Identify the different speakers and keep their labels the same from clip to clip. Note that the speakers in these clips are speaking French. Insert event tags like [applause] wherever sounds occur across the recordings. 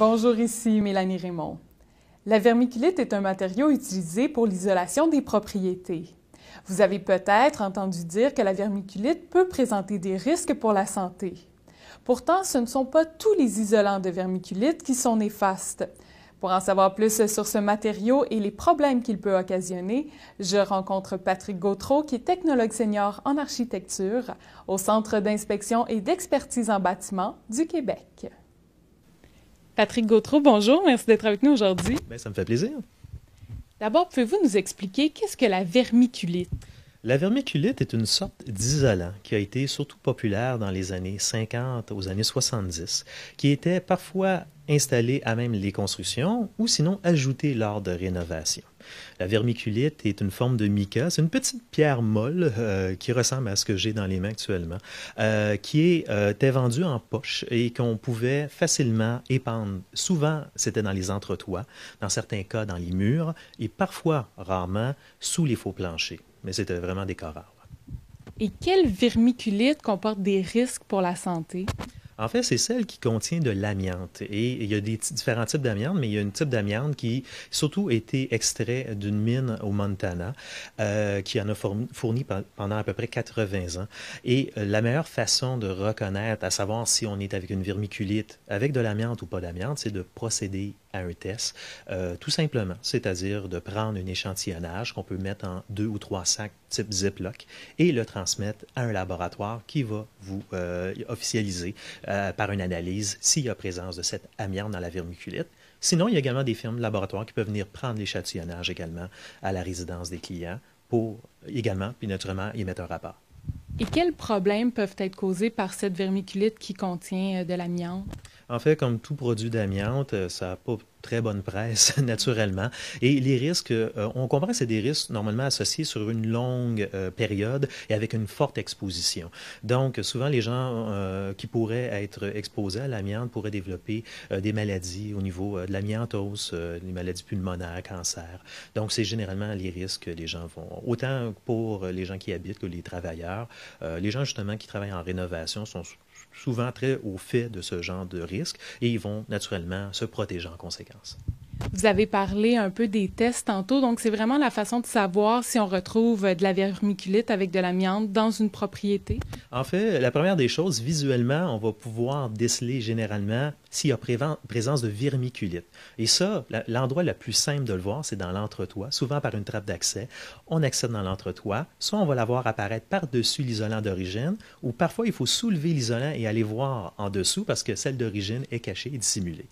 Speaker 1: Bonjour, ici Mélanie Raymond. La vermiculite est un matériau utilisé pour l'isolation des propriétés. Vous avez peut-être entendu dire que la vermiculite peut présenter des risques pour la santé. Pourtant, ce ne sont pas tous les isolants de vermiculite qui sont néfastes. Pour en savoir plus sur ce matériau et les problèmes qu'il peut occasionner, je rencontre Patrick Gautreau, qui est technologue senior en architecture au Centre d'inspection et d'expertise en bâtiment du Québec. Patrick Gautreau, bonjour, merci d'être avec nous aujourd'hui. Ben, ça me fait plaisir. D'abord, pouvez-vous nous expliquer qu'est-ce que la vermiculite?
Speaker 2: La vermiculite est une sorte d'isolant qui a été surtout populaire dans les années 50 aux années 70, qui était parfois installé à même les constructions ou sinon ajouté lors de rénovations. La vermiculite est une forme de mica. C'est une petite pierre molle euh, qui ressemble à ce que j'ai dans les mains actuellement, euh, qui euh, était vendue en poche et qu'on pouvait facilement épandre. Souvent, c'était dans les entretoits, dans certains cas dans les murs et parfois, rarement, sous les faux planchers. Mais c'était vraiment décorable.
Speaker 1: Et quelle vermiculite comporte des risques pour la santé?
Speaker 2: En fait, c'est celle qui contient de l'amiante. Et il y a des différents types d'amiante, mais il y a un type d'amiante qui surtout été extrait d'une mine au Montana, euh, qui en a fourni pendant à peu près 80 ans. Et euh, la meilleure façon de reconnaître, à savoir si on est avec une vermiculite, avec de l'amiante ou pas d'amiante, c'est de procéder à un test, euh, tout simplement, c'est-à-dire de prendre un échantillonnage qu'on peut mettre en deux ou trois sacs type Ziploc et le transmettre à un laboratoire qui va vous euh, officialiser euh, par une analyse s'il y a présence de cette amiante dans la vermiculite. Sinon, il y a également des firmes de laboratoires qui peuvent venir prendre l'échantillonnage également à la résidence des clients pour également, puis naturellement, y mettre un rapport.
Speaker 1: Et quels problèmes peuvent être causés par cette vermiculite qui contient de l'amiante?
Speaker 2: En fait, comme tout produit d'amiante, euh, ça n'a pas très bonne presse, [laughs] naturellement. Et les risques, euh, on comprend que c'est des risques normalement associés sur une longue euh, période et avec une forte exposition. Donc, souvent, les gens qui pourraient être exposés à l'amiante pourraient développer des maladies au niveau de l'amiantose, des maladies pulmonaires, cancer. Donc, c'est généralement les risques que les gens vont. Autant pour les gens qui habitent que les travailleurs. les gens, justement, qui travaillent en rénovation sont souvent très au fait de ce genre de risque et ils vont naturellement se protéger en conséquence.
Speaker 1: Vous avez parlé un peu des tests tantôt, donc c'est vraiment la façon de savoir si on retrouve euh, de la vermiculite avec de l'amiante dans une propriété.
Speaker 2: En fait, la première des choses, visuellement, on va pouvoir déceler généralement s'il y a présence de vermiculite. Et ça, l'endroit le plus simple de le voir, c'est dans l'entretoit, souvent par une trappe d'accès. On accède dans l'entretoit, soit on va la voir apparaître par-dessus l'isolant d'origine, ou parfois il faut soulever l'isolant et aller voir en dessous parce que celle d'origine est cachée et dissimulée.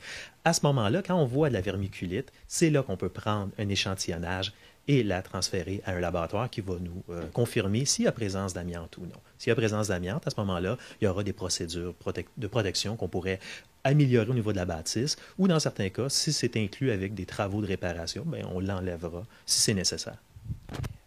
Speaker 2: À ce moment-là, quand on voit de la vermiculite, c'est là qu'on peut prendre un échantillonnage et la transférer à un laboratoire qui va nous euh, confirmer s'il y a présence d'amiante ou non. S'il y a présence d'amiante, à ce moment-là, il y aura des procédures de protection qu'on pourrait améliorer au niveau de la bâtisse, ou dans certains cas, si c'est inclus avec des travaux de réparation, bien, on l'enlèvera si c'est nécessaire.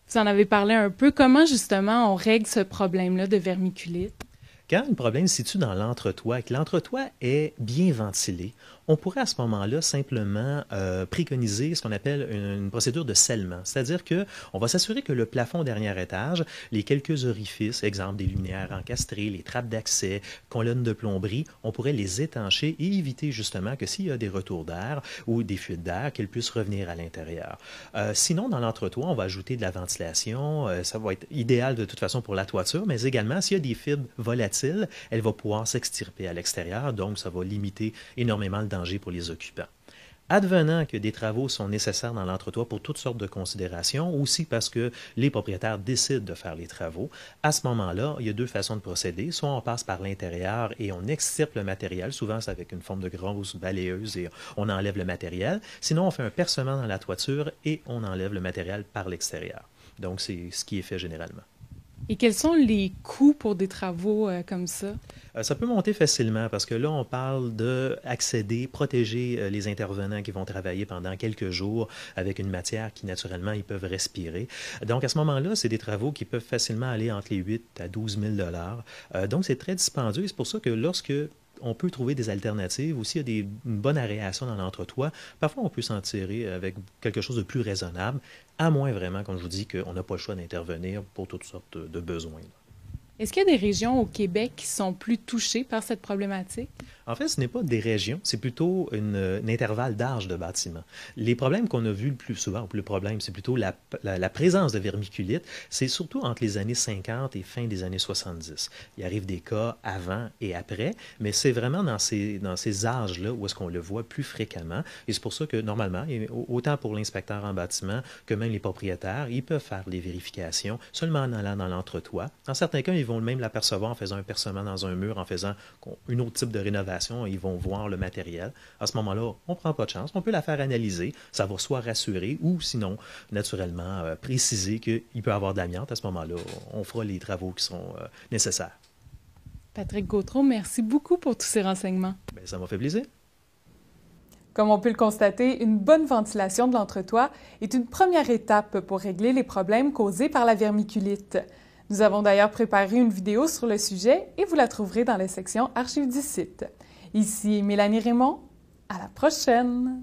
Speaker 1: Vous en avez parlé un peu. Comment justement on règle ce problème-là de vermiculite?
Speaker 2: Quand le problème se situe dans l'entretoit et que l'entretoit est bien ventilé, on pourrait à ce moment-là simplement euh, préconiser ce qu'on appelle une, procédure de scellement, c'est-à-dire qu'on va s'assurer que le plafond dernier étage, les quelques orifices, exemple des lumières encastrées, les trappes d'accès, colonnes de plomberie, on pourrait les étancher et éviter justement que s'il y a des retours d'air ou des fuites d'air, qu'elles puissent revenir à l'intérieur. Euh, sinon, dans l'entretoit, on va ajouter de la ventilation, euh, ça va être idéal de toute façon pour la toiture, mais également s'il y a des fibres volatiles elle va pouvoir s'extirper à l'extérieur, donc ça va limiter énormément le danger pour les occupants. Advenant que des travaux sont nécessaires dans l'entretoit pour toutes sortes de considérations, aussi parce que les propriétaires décident de faire les travaux, à ce moment-là, il y a deux façons de procéder. Soit on passe par l'intérieur et on extirpe le matériel, souvent c'est avec une forme de grosse balayeuse et on enlève le matériel. Sinon, on fait un percement dans la toiture et on enlève le matériel par l'extérieur. Donc, c'est ce qui est fait généralement.
Speaker 1: Et quels sont les coûts pour des travaux euh, comme ça?
Speaker 2: Euh, ça peut monter facilement parce que là, on parle de accéder, protéger euh, les intervenants qui vont travailler pendant quelques jours avec une matière qui, naturellement, ils peuvent respirer. Donc, à ce moment-là, c'est des travaux qui peuvent facilement aller entre les 8 à 12 000 euh, Donc, c'est très dispendieux. C'est pour ça que lorsque on peut trouver des alternatives. Aussi, il y a des, une bonne aération dans l'entretoit. Parfois, on peut s'en tirer avec quelque chose de plus raisonnable, à moins vraiment, comme je vous dis, qu'on n'a pas le choix d'intervenir pour toutes sortes de besoins.
Speaker 1: Est-ce qu'il y a des régions au Québec qui sont plus touchées par cette problématique?
Speaker 2: En fait, ce n'est pas des régions, c'est plutôt une, un intervalle d'âge de bâtiment. Les problèmes qu'on a vus le plus souvent, le problème, c'est plutôt la, présence de vermiculite, c'est surtout entre les années 50 et fin des années 70. Il arrive des cas avant et après, mais c'est vraiment dans ces, dans ces âges-là où est-ce qu'on le voit plus fréquemment. Et c'est pour ça que normalement, autant pour l'inspecteur en bâtiment que même les propriétaires, ils peuvent faire des vérifications seulement en allant dans l'entretoit. Dans certains cas, ils vont vont même l'apercevoir en faisant un percement dans un mur, en faisant un autre type de rénovation, ils vont voir le matériel. À ce moment-là, on prend pas de chance, on peut la faire analyser, ça va soit rassurer ou sinon, naturellement, euh, préciser qu'il peut avoir de l'amiante. À ce moment-là, on fera les travaux qui sont euh, nécessaires.
Speaker 1: Patrick Gautreau, merci beaucoup pour tous ces renseignements.
Speaker 2: Bien, ça m'a fait plaisir.
Speaker 1: Comme on peut le constater, une bonne ventilation de l'entretoit est une première étape pour régler les problèmes causés par la vermiculite. Nous avons d'ailleurs préparé une vidéo sur le sujet et vous la trouverez dans la section Archives du site. Ici Mélanie Raymond, à la prochaine!